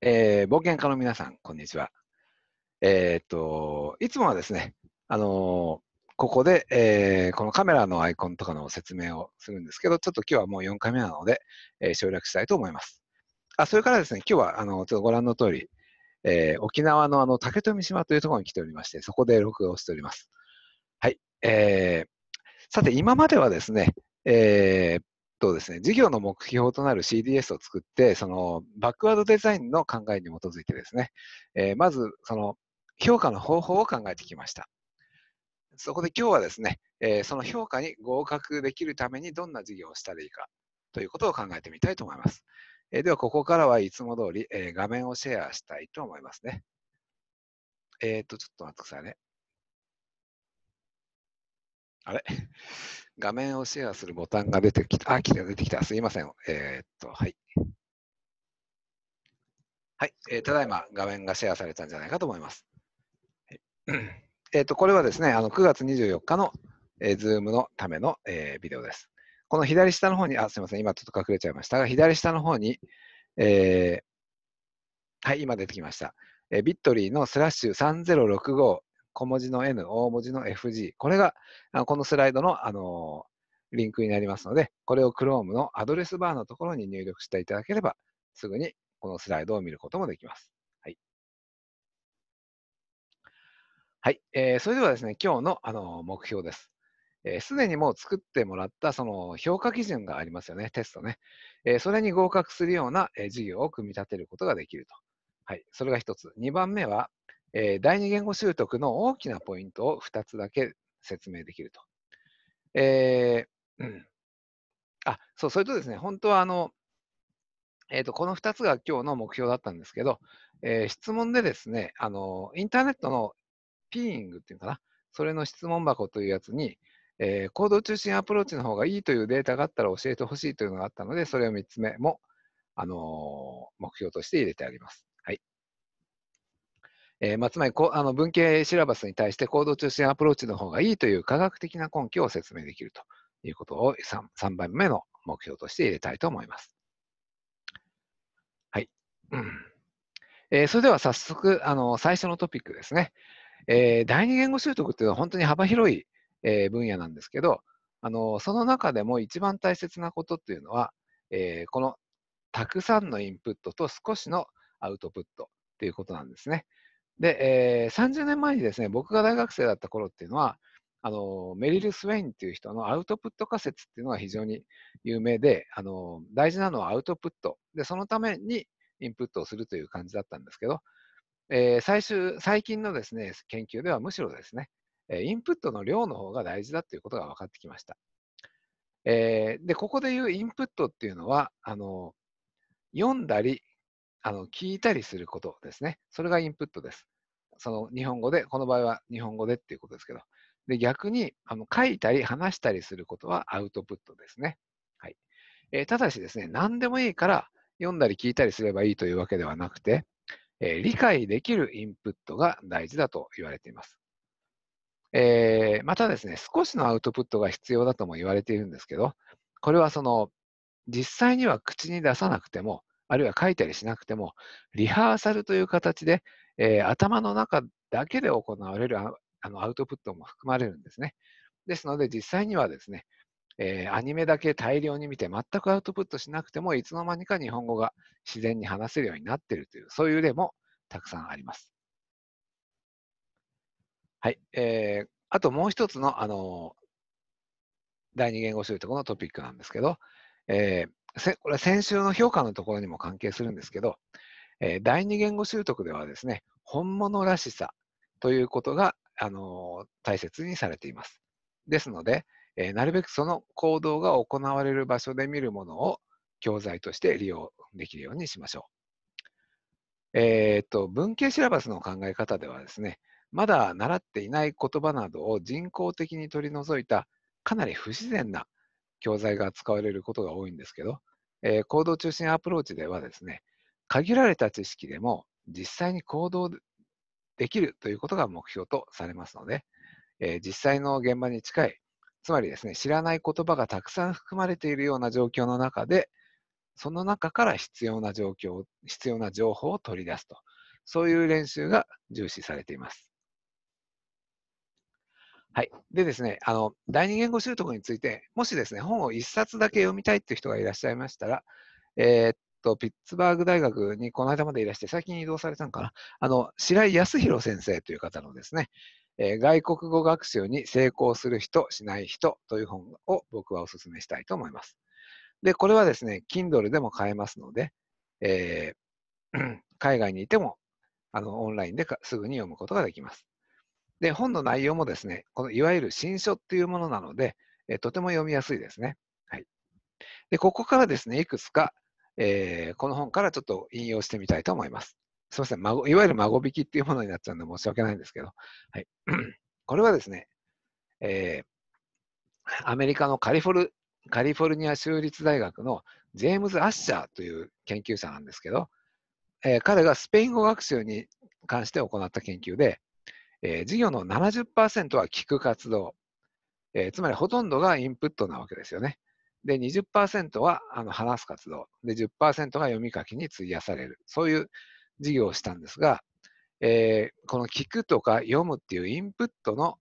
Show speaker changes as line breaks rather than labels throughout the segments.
えー、冒険家の皆さん、こんにちは。えー、っと、いつもはですね、あのー、ここで、えー、このカメラのアイコンとかの説明をするんですけど、ちょっと今日はもう4回目なので、えー、省略したいと思います。あ、それからですね、今日は、あの、ちょっとご覧の通り、えー、沖縄のあの、竹富島というところに来ておりまして、そこで録画をしております。はい。えー、さて、今まではですね、えー、とですね、事業の目標となる CDS を作って、そのバックワードデザインの考えに基づいてですね、えー、まずその評価の方法を考えてきました。そこで今日はですね、えー、その評価に合格できるためにどんな事業をしたらいいかということを考えてみたいと思います。えー、では、ここからはいつも通り、えー、画面をシェアしたいと思いますね。えっ、と、ちょっと待ってくださいね。あれ 画面をシェアするボタンが出てきた。あ、来た、出てきた。すいません。えー、っと、はい。はい、えー、ただいま画面がシェアされたんじゃないかと思います。えー、っと、これはですね、あの9月24日の、えー、Zoom のための、えー、ビデオです。この左下の方に、あ、すいません、今ちょっと隠れちゃいましたが、左下の方に、えー、はい、今出てきました。えー、ビットリーのスラッシュ3065小文字の n、大文字の fg。これが、このスライドの、あのリンクになりますので、これを Chrome のアドレスバーのところに入力していただければ、すぐにこのスライドを見ることもできます。はい。はい。えー、それではですね、今日の、あの目標です。す、で、にもう作ってもらったその評価基準がありますよね、テストね。えそれに合格するような、え授業を組み立てることができると。はい、それが1つ。2番目は、え第二言語習得の大きなポイントを2つだけ説明できると。えー、うん、あ、そう、それとですね、本当はあの、えーと、とこの2つが今日の目標だったんですけど、えー、質問でですねあの、インターネットのピーイングっていうかな、それの質問箱というやつに、えー、行動中心アプローチの方がいいというデータがあったら教えてほしいというのがあったので、それを3つ目も、あのー、目標として入れてあります。えーまあ、つまりこあの文系シラバスに対して行動中心アプローチの方がいいという科学的な根拠を説明できるということを 3, 3番目の目標として入れたいと思います。はい。うんえー、それでは早速、あの最初のトピックですね。えー、第二言語習得というのは本当に幅広い、えー、分野なんですけど、あのその中でも一番大切なことっていうのは、えー、このたくさんのインプットと少しのアウトプットっていうことなんですね。で、えー、30年前にですね、僕が大学生だった頃っていうのは、あのメリル・スウェインっていう人のアウトプット仮説っていうのが非常に有名で、あの大事なのはアウトプット。で、そのためにインプットをするという感じだったんですけど、えー、最終、最近のですね、研究ではむしろですね、インプットの量の方が大事だということが分かってきました。えー、で、ここでいうインプットっていうのは、あの読んだりあの聞いたりすることですね。それがインプットです。その日本語で、この場合は日本語でっていうことですけど、で逆にあの書いたり話したりすることはアウトプットですね。はいえー、ただしですね、何でもいいから読んだり聞いたりすればいいというわけではなくて、えー、理解できるインプットが大事だと言われています。えー、またですね、少しのアウトプットが必要だとも言われているんですけど、これはその実際には口に出さなくてもあるいは書いたりしなくても、リハーサルという形で、えー、頭の中だけで行われるあのアウトプットも含まれるんですね。ですので、実際にはですね、えー、アニメだけ大量に見て全くアウトプットしなくても、いつの間にか日本語が自然に話せるようになっているという、そういう例もたくさんあります。はい。えー、あともう一つの、あの、第二言語習得のトピックなんですけど、えー、これ先週の評価のところにも関係するんですけど、えー、第二言語習得ではですね、本物らしさということが、あのー、大切にされています。ですので、えー、なるべくその行動が行われる場所で見るものを教材として利用できるようにしましょう。えっと、文系シラバスの考え方ではですね、まだ習っていない言葉などを人工的に取り除いたかなり不自然な教材が使われることが多いんですけど、えー、行動中心アプローチではですね、限られた知識でも実際に行動できるということが目標とされますので、えー、実際の現場に近い、つまりですね、知らない言葉がたくさん含まれているような状況の中で、その中から必要な状況、必要な情報を取り出すと、そういう練習が重視されています。はい。でですね、あの、第二言語習得について、もしですね、本を1冊だけ読みたいっていう人がいらっしゃいましたら、えー、っと、ピッツバーグ大学にこの間までいらして、最近移動されたのかな、あの、白井康弘先生という方のですね、えー、外国語学習に成功する人、しない人という本を僕はお勧めしたいと思います。で、これはですね、Kindle でも買えますので、えー、海外にいてもあのオンラインですぐに読むことができます。で、本の内容もですね、このいわゆる新書っていうものなので、えとても読みやすいですね。はい。で、ここからですね、いくつか、えー、この本からちょっと引用してみたいと思います。すみません、いわゆる孫引きっていうものになっちゃうんで申し訳ないんですけど、はい、これはですね、えー、アメリカのカリフォルカリフォルニア州立大学のジェームズ・アッシャーという研究者なんですけど、えー、彼がスペイン語学習に関して行った研究で、えー、事業の70%は聞く活動、えー、つまりほとんどがインプットなわけですよね。で、20%はあの話す活動、で、10%が読み書きに費やされる、そういう事業をしたんですが、えー、この聞くとか読むっていうインプットの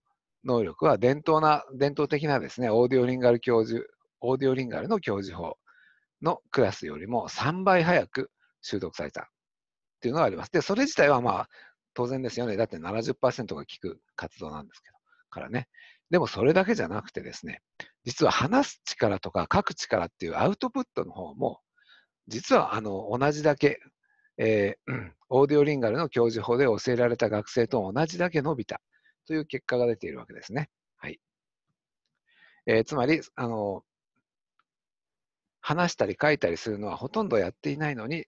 能力は伝統な、伝統的なですね、オーディオリンガル教授、オーディオリンガルの教授法のクラスよりも3倍早く習得されたっていうのがあります。で、それ自体はまあ、当然ですよね。だって70%が効く活動なんですけど。からね。でもそれだけじゃなくてですね、実は話す力とか書く力っていうアウトプットの方も、実はあの同じだけ、えー、オーディオリンガルの教授法で教えられた学生と同じだけ伸びたという結果が出ているわけですね。はい。えー、つまり、あの、話したり書いたりするのはほとんどやっていないのに、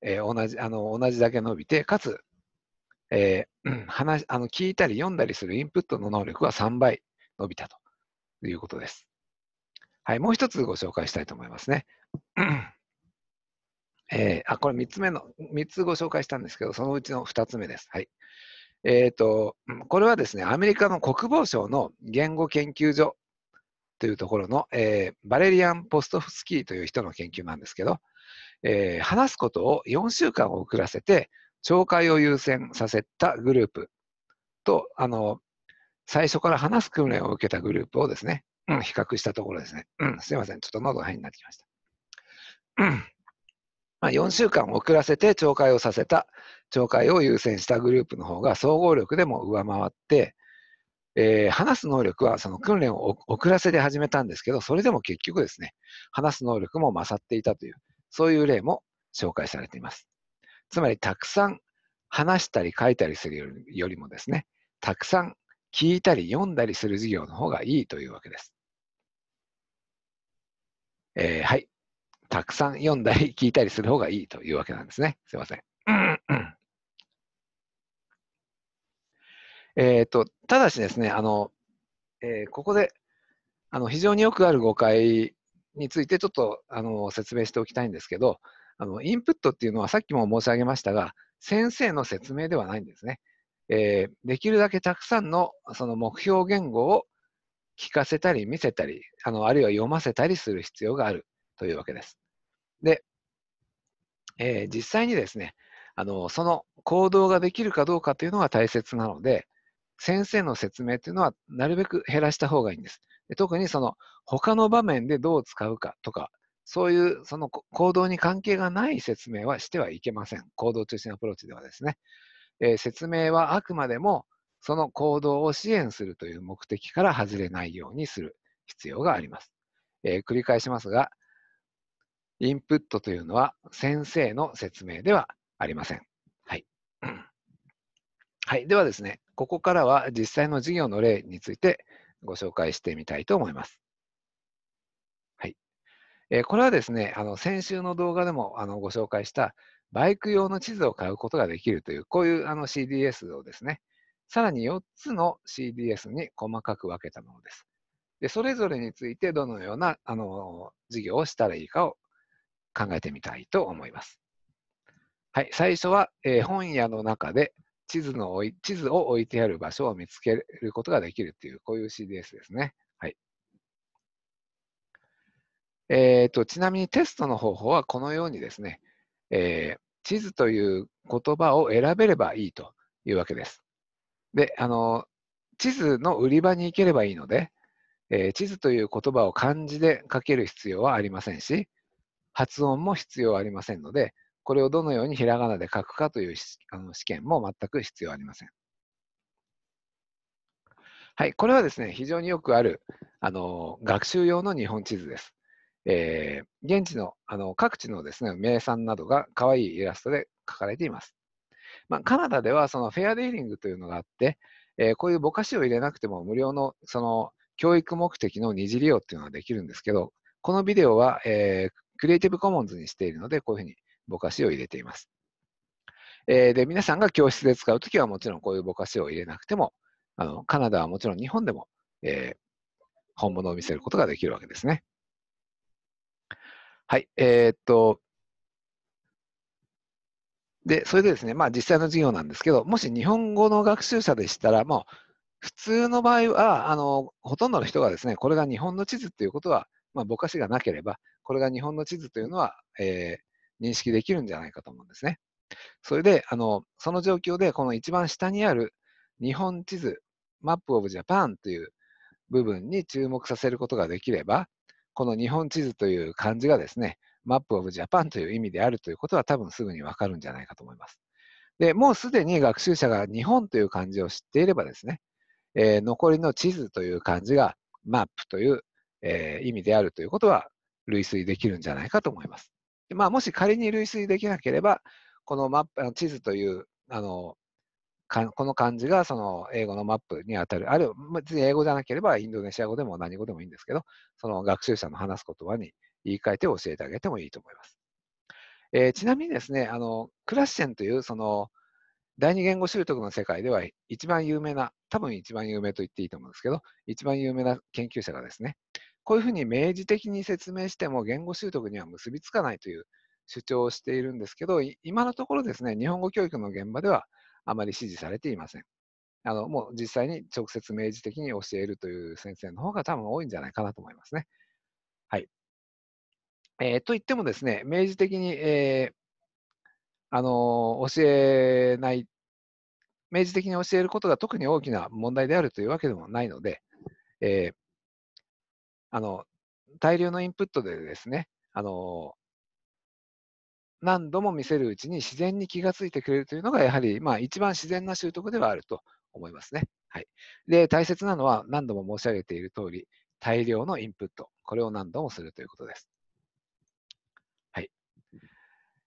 えー、同じ、あの、同じだけ伸びて、かつ、えー、話あの聞いたり読んだりするインプットの能力は3倍伸びたということです。はい、もう一つご紹介したいと思いますね。えー、あこれ3つ目の、3つご紹介したんですけど、そのうちの2つ目です。はい。えー、と、これはですね、アメリカの国防省の言語研究所というところの、えー、バレリアン・ポストフスキーという人の研究なんですけど、えー、話すことを4週間遅らせて懲戒を優先させたグループと、あの、最初から話す訓練を受けたグループをですね、うん、比較したところですね。うん、すいません。ちょっと喉が変になってきました。うん。まあ、4週間遅らせて懲戒をさせた、懲戒を優先したグループの方が総合力でも上回って、えー、話す能力はその訓練を遅らせて始めたんですけど、それでも結局ですね、話す能力も勝っていたという、そういう例も紹介されています。つまりたくさん話したり書いたりするよりもですね、たくさん聞いたり読んだりする授業の方がいいというわけです。えー、はい。たくさん読んだり聞いたりする方がいいというわけなんですね。すいません。えっ、と、ただしですね、あの、えー、ここで、あの、非常によくある誤解についてちょっと、あの、説明しておきたいんですけど、あの、インプットっていうのはさっきも申し上げましたが、先生の説明ではないんですね。えー、できるだけたくさんのその目標言語を聞かせたり見せたり、あの、あるいは読ませたりする必要があるというわけです。で、えー、実際にですね、あの、その行動ができるかどうかというのが大切なので、先生の説明というのはなるべく減らした方がいいんです。で特にその他の場面でどう使うかとか、そういうその行動に関係がない説明はしてはいけません。行動中心アプローチではですね。えー、説明はあくまでもその行動を支援するという目的から外れないようにする必要があります。えー、繰り返しますが、インプットというのは先生の説明ではありません。はい。はい。ではですね、ここからは実際の授業の例についてご紹介してみたいと思います。えー、これはですね、あの先週の動画でもあのご紹介したバイク用の地図を買うことができるという、こういうあの CDS をですね、さらに4つの CDS に細かく分けたものです。でそれぞれについてどのようなあの事業をしたらいいかを考えてみたいと思います。はい、最初は、えー、本屋の中で地図の地図を置いてある場所を見つけることができるという、こういう CDS ですね。えーと、ちなみにテストの方法はこのようにですね、えー、地図という言葉を選べればいいというわけです。で、あの、地図の売り場に行ければいいので、えー、地図という言葉を漢字で書ける必要はありませんし、発音も必要ありませんので、これをどのようにひらがなで書くかというあの試験も全く必要ありません。はい、これはですね、非常によくあるあの学習用の日本地図です。えー、現地のあの各地のですね名産などが可愛いイラストで書かれています。まあ、カナダではそのフェアディーリングというのがあって、えー、こういうぼかしを入れなくても無料のその教育目的の二次利用っていうのができるんですけど、このビデオは、えー、クリエイティブコモンズにしているので、こういうふうにぼかしを入れています。えー、で、皆さんが教室で使うときはもちろんこういうぼかしを入れなくても、あのカナダはもちろん日本でも、えー、本物を見せることができるわけですね。はい、えー、っと、で、それでですね、まあ実際の授業なんですけど、もし日本語の学習者でしたら、もう普通の場合は、あの、ほとんどの人がですね、これが日本の地図ということは、まあ、ぼかしがなければ、これが日本の地図というのは、えー、認識できるんじゃないかと思うんですね。それで、あの、その状況で、この一番下にある日本地図、マップオブジャパンという部分に注目させることができれば、この日本地図という漢字がですね、マップオブジャパンという意味であるということは多分すぐにわかるんじゃないかと思います。で、もうすでに学習者が日本という漢字を知っていればですね、えー、残りの地図という漢字がマップという、えー、意味であるということは類推できるんじゃないかと思います。でまあ、もし仮に類推できなければ、このマップ地図というあのこの漢字がその英語のマップに当たる。ある、別に英語じゃなければインドネシア語でも何語でもいいんですけど、その学習者の話す言葉に言い換えて教えてあげてもいいと思います。えー、ちなみにですね、あの、クラッシェンというその第二言語習得の世界では一番有名な、多分一番有名と言っていいと思うんですけど、一番有名な研究者がですね、こういうふうに明示的に説明しても言語習得には結びつかないという主張をしているんですけど、今のところですね、日本語教育の現場ではあまり支持されていません。あの、もう実際に直接明示的に教えるという先生の方が多分多いんじゃないかなと思いますね。はい。えー、と言ってもですね、明示的に、えー、あのー、教えない、明示的に教えることが特に大きな問題であるというわけでもないので、えあの、大量のインプットでですね、あの何度も見せるうちに自然に気がついてくれるというのが、やはり、まあ、一番自然な習得ではあると思いますね。はい。で、大切なのは、何度も申し上げている通り、大量のインプット。これを何度もするということです。はい。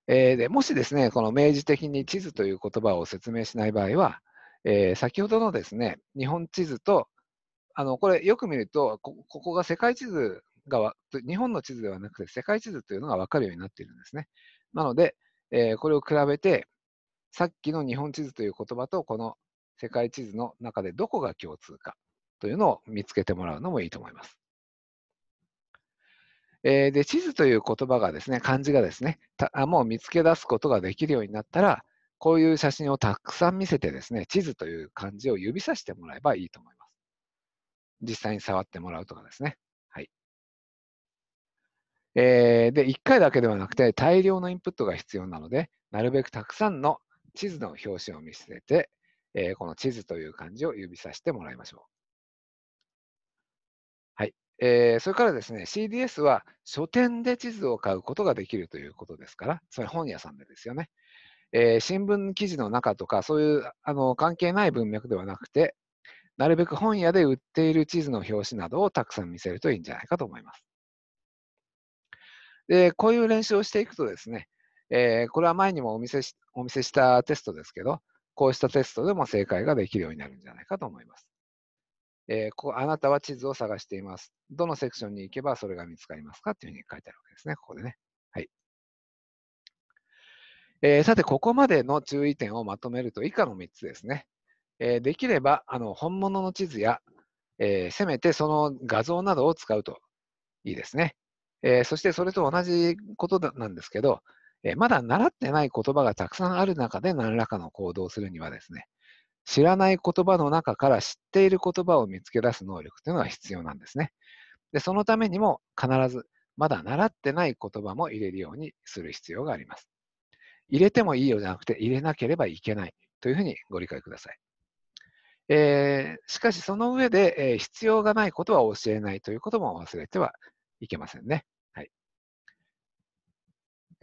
えー、でもしですね、この明示的に地図という言葉を説明しない場合は、えー、先ほどのですね、日本地図と、あの、これよく見ると、ここが世界地図が、日本の地図ではなくて世界地図というのが分かるようになっているんですね。なので、えー、これを比べて、さっきの日本地図という言葉と、この世界地図の中でどこが共通かというのを見つけてもらうのもいいと思います。えー、で、地図という言葉がですね、漢字がですね、もう見つけ出すことができるようになったら、こういう写真をたくさん見せてですね、地図という漢字を指さしてもらえばいいと思います。実際に触ってもらうとかですね。えー、で、1回だけではなくて大量のインプットが必要なので、なるべくたくさんの地図の表紙を見据えて、えー、この地図という漢字を指さしてもらいましょう。はい。えー、それからですね、CDS は書店で地図を買うことができるということですから、それ本屋さんでですよね。えー、新聞記事の中とか、そういうあの関係ない文脈ではなくて、なるべく本屋で売っている地図の表紙などをたくさん見せるといいんじゃないかと思います。で、こういう練習をしていくとですね、えー、これは前にもお見せしお見せしたテストですけど、こうしたテストでも正解ができるようになるんじゃないかと思います。えー、ここあなたは地図を探しています。どのセクションに行けばそれが見つかりますかっていうふうに書いてあるわけですね、ここでね。はい。えー、さて、ここまでの注意点をまとめると以下の3つですね。えー、できればあの本物の地図や、えせめてその画像などを使うといいですね。えー、そしてそれと同じことなんですけど、えー、まだ習ってない言葉がたくさんある中で何らかの行動をするにはですね、知らない言葉の中から知っている言葉を見つけ出す能力というのが必要なんですね。でそのためにも必ずまだ習ってない言葉も入れるようにする必要があります。入れてもいいよじゃなくて入れなければいけないというふうにご理解ください。えー、しかしその上で、えー、必要がないことは教えないということも忘れてはいけませんね。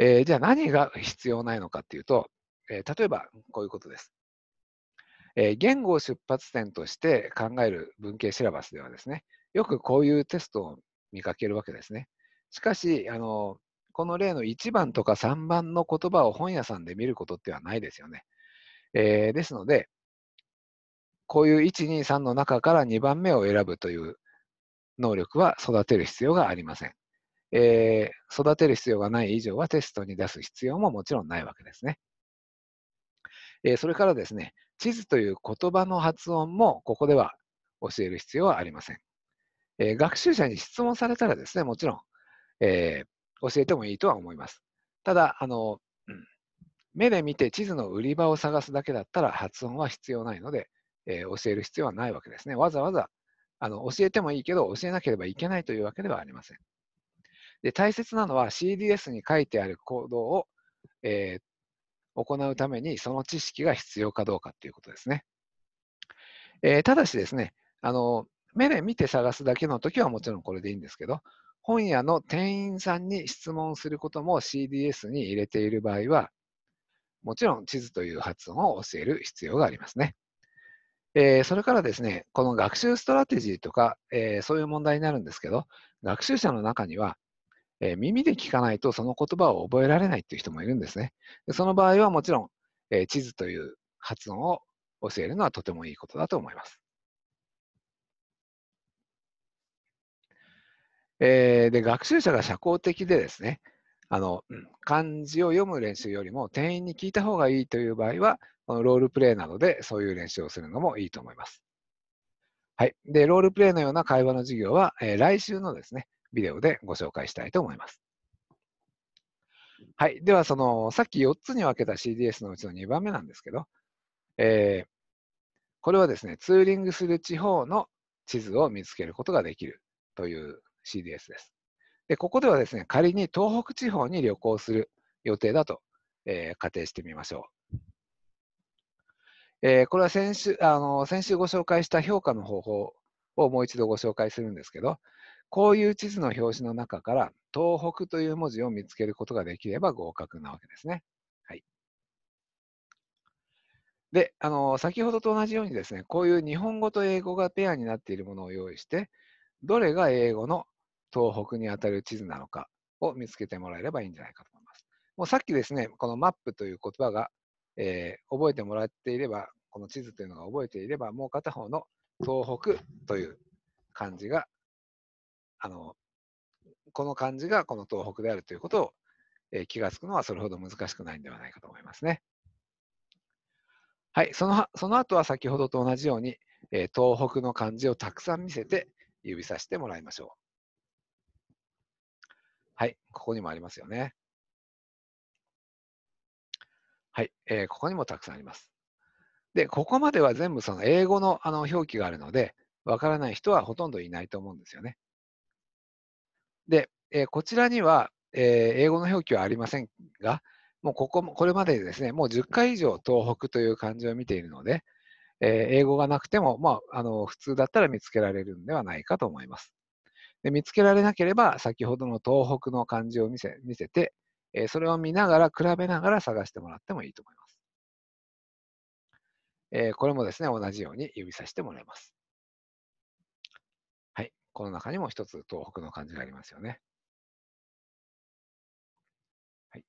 えー、じゃあ何が必要ないのかっていうと、えー、例えばこういうことです。えー、言語を出発点として考える文系シラバスではですね、よくこういうテストを見かけるわけですね。しかし、あのこの例の1番とか3番の言葉を本屋さんで見ることってはないですよね。えー、ですので、こういう1、2、3の中から2番目を選ぶという能力は育てる必要がありません。えー、育てる必要がない以上はテストに出す必要ももちろんないわけですね。えー、それからですね、地図という言葉の発音もここでは教える必要はありません。えー、学習者に質問されたらですね、もちろん、えー、教えてもいいとは思います。ただ、あの、うん、目で見て地図の売り場を探すだけだったら発音は必要ないので、えー、教える必要はないわけですね。わざわざあの教えてもいいけど、教えなければいけないというわけではありません。で大切なのは CDS に書いてある行動を、えー、行うためにその知識が必要かどうかということですね。えー、ただしですねあの、目で見て探すだけの時はもちろんこれでいいんですけど、本屋の店員さんに質問することも CDS に入れている場合は、もちろん地図という発音を教える必要がありますね。えー、それからですね、この学習ストラテジーとか、えー、そういう問題になるんですけど、学習者の中には、えー、耳で聞かないとその言葉を覚えられないっていう人もいるんですね。でその場合はもちろん、えー、地図という発音を教えるのはとてもいいことだと思います。えー、で学習者が社交的でですねあの漢字を読む練習よりも店員に聞いた方がいいという場合はこのロールプレイなどでそういう練習をするのもいいと思います。はい、でロールプレイのような会話の授業は、えー、来週のですねビデオでご紹介したいと思います。はい。では、その、さっき4つに分けた CDS のうちの2番目なんですけど、えー、これはですね、ツーリングする地方の地図を見つけることができるという CDS です。で、ここではですね、仮に東北地方に旅行する予定だと、えー、仮定してみましょう。えー、これは先週あの先週ご紹介した評価の方法をもう一度ご紹介するんですけど、こういう地図の表紙の中から、東北という文字を見つけることができれば合格なわけですね。はい。で、あの、先ほどと同じようにですね、こういう日本語と英語がペアになっているものを用意して、どれが英語の東北にあたる地図なのかを見つけてもらえればいいんじゃないかと思います。もうさっきですね、このマップという言葉が、えー、覚えてもらっていれば、この地図というのが覚えていれば、もう片方の東北という漢字があの、この漢字がこの東北であるということを、えー、気がつくのはそれほど難しくないんではないかと思いますね。はい、そのその後は先ほどと同じように、えー、東北の漢字をたくさん見せて指さしてもらいましょう。はい、ここにもありますよね。はい、えー、ここにもたくさんあります。で、ここまでは全部その英語のあの表記があるので、わからない人はほとんどいないと思うんですよね。で、えー、こちらには、えー、英語の表記はありませんが、もうここも、これまでですね、もう10回以上東北という漢字を見ているので、えー、英語がなくても、まあ、あの、普通だったら見つけられるんではないかと思います。で見つけられなければ、先ほどの東北の漢字を見せ見せて、えー、それを見ながら、比べながら探してもらってもいいと思います。えー、これもですね、同じように指さしてもらいます。この中にも一つ東北の感じがありますよね。はい、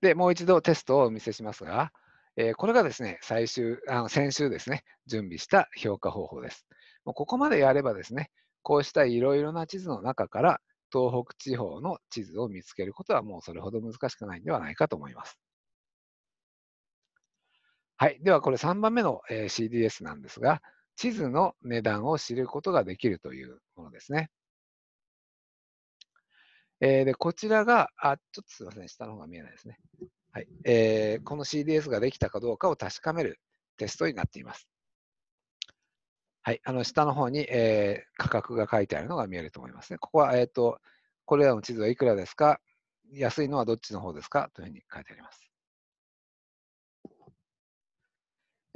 で、もう一度テストをお見せしますが、えー、これがですね、最終、あの先週ですね、準備した評価方法です。もうここまでやればですね、こうしたいろいろな地図の中から東北地方の地図を見つけることはもうそれほど難しくないんではないかと思います。はい。では、これ3番目の CDS なんですが、地図の値段を知ることができるというものですね。えー、でこちらが、あ、ちょっとすみません、下の方が見えないですね。はいえー、この CDS ができたかどうかを確かめるテストになっています。はい、あの下の方に、えー、価格が書いてあるのが見えると思いますね。ここは、えーと、これらの地図はいくらですか安いのはどっちの方ですかというふうに書いてあります。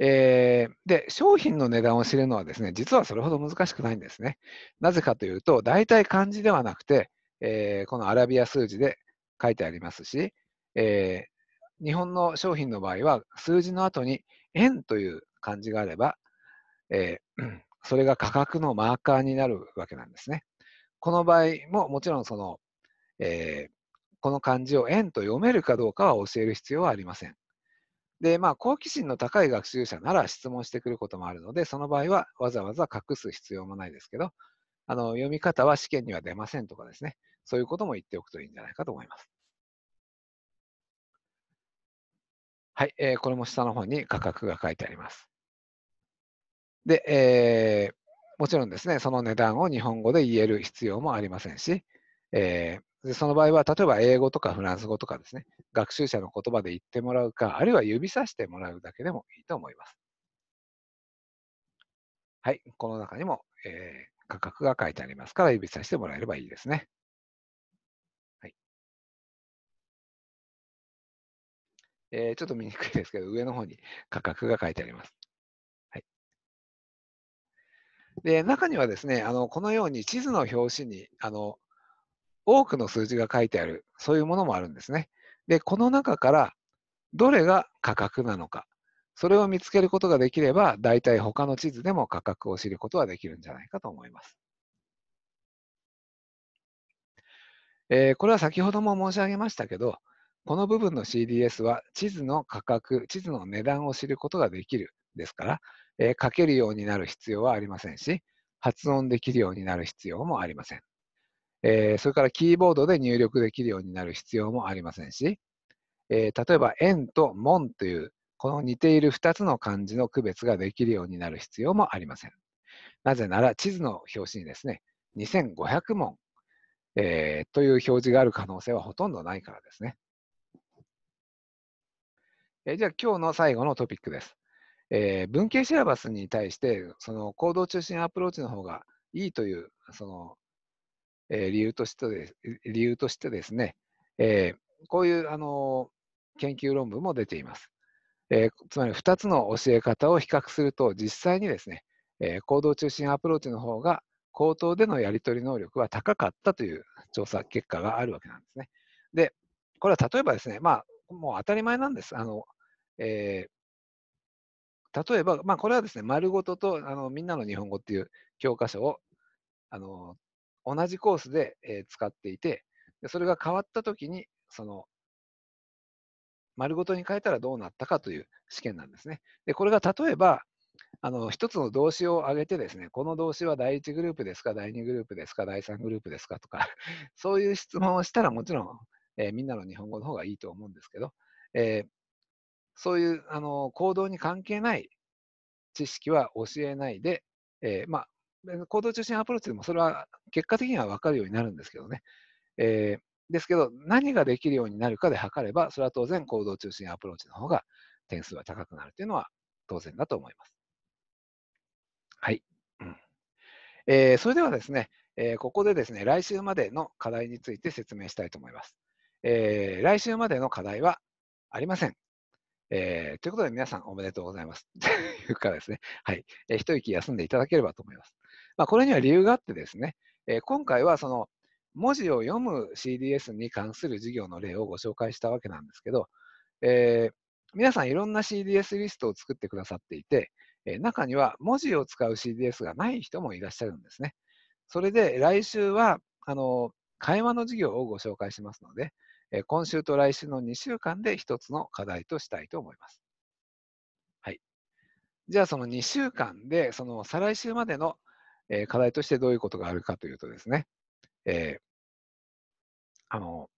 えー、で、商品の値段を知るのはですね、実はそれほど難しくないんですね。なぜかというと、大体漢字ではなくて、えー、このアラビア数字で書いてありますし、えー、日本の商品の場合は、数字の後に円という漢字があれば、え それが価格のマーカーになるわけなんですね。この場合ももちろんその、えこの漢字を円と読めるかどうかは教える必要はありません。で、まあ、好奇心の高い学習者なら質問してくることもあるので、その場合はわざわざ隠す必要もないですけど、あの読み方は試験には出ませんとかですね、そういうことも言っておくといいんじゃないかと思います。はい、えー、これも下の方に価格が書いてあります。で、えー、もちろんですね、その値段を日本語で言える必要もありませんし、えー、でその場合は、例えば英語とかフランス語とかですね、学習者の言葉で言ってもらうか、あるいは指さしてもらうだけでもいいと思います。はい、この中にも、えー、価格が書いてありますから、指さしてもらえればいいですね。はい。えー、ちょっと見にくいですけど、上の方に価格が書いてあります。で中にはですねあのこのように地図の表紙にあの多くの数字が書いてある、そういうものもあるんですね。で、この中からどれが価格なのか、それを見つけることができれば、大体他の地図でも価格を知ることはできるんじゃないかと思います。えー、これは先ほども申し上げましたけど、この部分の CDS は地図の価格、地図の値段を知ることができるですから、えー、書けるようになる必要はありませんし、発音できるようになる必要もありません。えー、それからキーボードで入力できるようになる必要もありませんし、えー、例えば円と門というこの似ている2つの漢字の区別ができるようになる必要もありません。なぜなら地図の表紙にですね、2500問、えー、という表示がある可能性はほとんどないからですね。えー、じゃあ今日の最後のトピックです。えー、文系シラバスに対してその行動中心アプローチの方がいいというそのえー、理由としてで理由としてですね、えー、こういうあの研究論文も出ています。えー、つまり2つの教え方を比較すると実際にですね、えー、行動中心アプローチの方が口頭でのやり取り能力は高かったという調査結果があるわけなんですね。で、これは例えばですね、まあ、もう当たり前なんです。あのえー、例えば、まあ、これはですね、丸ごととあのみんなの日本語っていう教科書をあの同じコースで、え使っていて、それが変わったときに、その、丸ごとに変えたらどうなったかという試験なんですね。で、これが例えば、あの、一つの動詞を挙げてですね、この動詞は第1グループですか、第2グループですか、第3グループですかとか、そういう質問をしたらもちろん、えー、みんなの日本語の方がいいと思うんですけど、えー、そういう、あの、行動に関係ない知識は教えないで、えー、まあ、行動中心アプローチでもそれは結果的には分かるようになるんですけどね。えー、ですけど、何ができるようになるかで測れば、それは当然行動中心アプローチの方が点数は高くなるというのは当然だと思います。はい。うんえー、それではですね、えー、ここでですね、来週までの課題について説明したいと思います。えー、来週までの課題はありません。えー、ということで皆さんおめでとうございます。というかですね、はい、えー、一息休んでいただければと思います。まあ、これには理由があってですね、えー、今回はその文字を読む CDS に関する授業の例をご紹介したわけなんですけど、えー、皆さんいろんな CDS リストを作ってくださっていて、えー、中には文字を使う CDS がない人もいらっしゃるんですね。それで来週はあの会話の授業をご紹介しますので、え今週と来週の2週間で1つの課題としたいと思います。はい。じゃあその2週間で、その再来週までのえー、課題としてどういうことがあるかというとですね、えー、あの、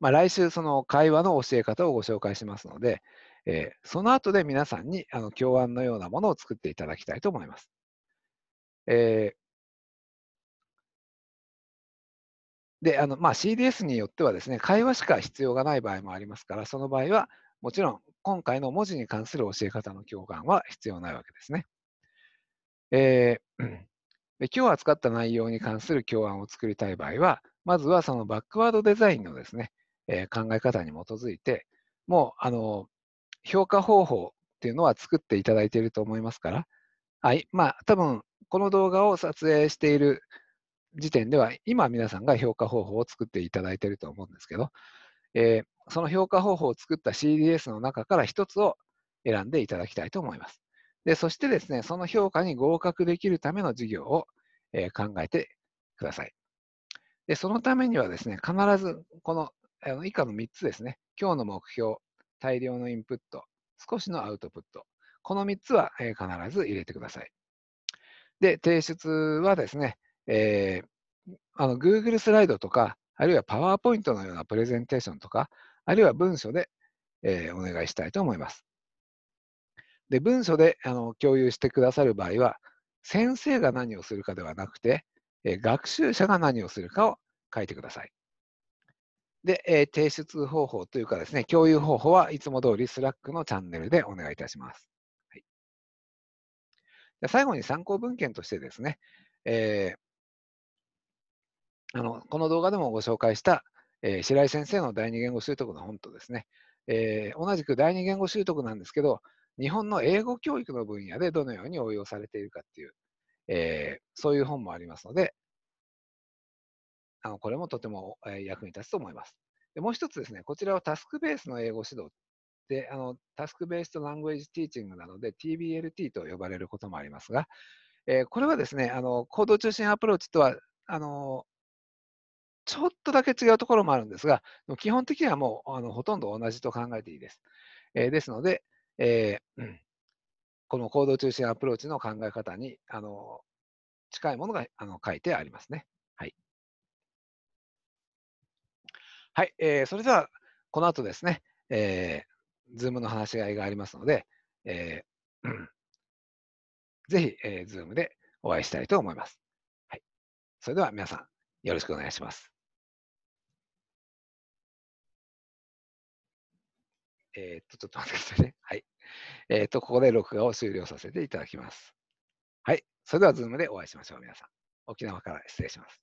まあ、来週その会話の教え方をご紹介しますので、えー、その後で皆さんにあの教案のようなものを作っていただきたいと思います。えー、で、あのまあ、CDS によってはですね、会話しか必要がない場合もありますから、その場合は、もちろん今回の文字に関する教え方の教案は必要ないわけですね。えーで今日扱った内容に関する教案を作りたい場合は、まずはそのバックワードデザインのですね、えー、考え方に基づいて、もうあの評価方法っていうのは作っていただいていると思いますから、はい、まあ多分この動画を撮影している時点では、今皆さんが評価方法を作っていただいていると思うんですけど、えー、その評価方法を作った CDS の中から1つを選んでいただきたいと思います。で、そしてですね、その評価に合格できるための授業を、え考えてください。で、そのためにはですね、必ずこのあの以下の3つですね、今日の目標、大量のインプット、少しのアウトプット、この3つは、え必ず入れてください。で、提出はですね、えー、Google スライドとか、あるいは PowerPoint のようなプレゼンテーションとか、あるいは文書で、えー、お願いしたいと思います。で、文書であの共有してくださる場合は、先生が何をするかではなくて、え学習者が何をするかを書いてください。で、え提出方法というかですね、共有方法はいつも通り Slack のチャンネルでお願いいたします。はい、で最後に参考文献としてですね、えー、あのこの動画でもご紹介した、えー、白井先生の第二言語習得の本とですね、えー、同じく第二言語習得なんですけど、日本の英語教育の分野でどのように応用されているかっていう、えー、そういう本もありますので、あのこれもとても、え役に立つと思います。でもう一つですね、こちらはタスクベースの英語指導で、あのタスクベースとラングエージティーチングなので TBLT と呼ばれることもありますが、えー、これはですね、あの行動中心アプローチとはあのちょっとだけ違うところもあるんですが、基本的にはもうあのほとんど同じと考えていいです。えー、ですので、えー、この行動中心アプローチの考え方にあの近いものがあの書いてありますね。はい。はい、えー、それでは、この後ですね、えー、ズームの話し合いがありますので、えー、ぜひ、えー、ズームでお会いしたいと思います。はい。それでは皆さん、よろしくお願いします。えっ、と、ちょっと待ってくださいね。はい。えっ、と、ここで録画を終了させていただきます。はい。それでは、ズームでお会いしましょう、皆さん。沖縄から失礼します。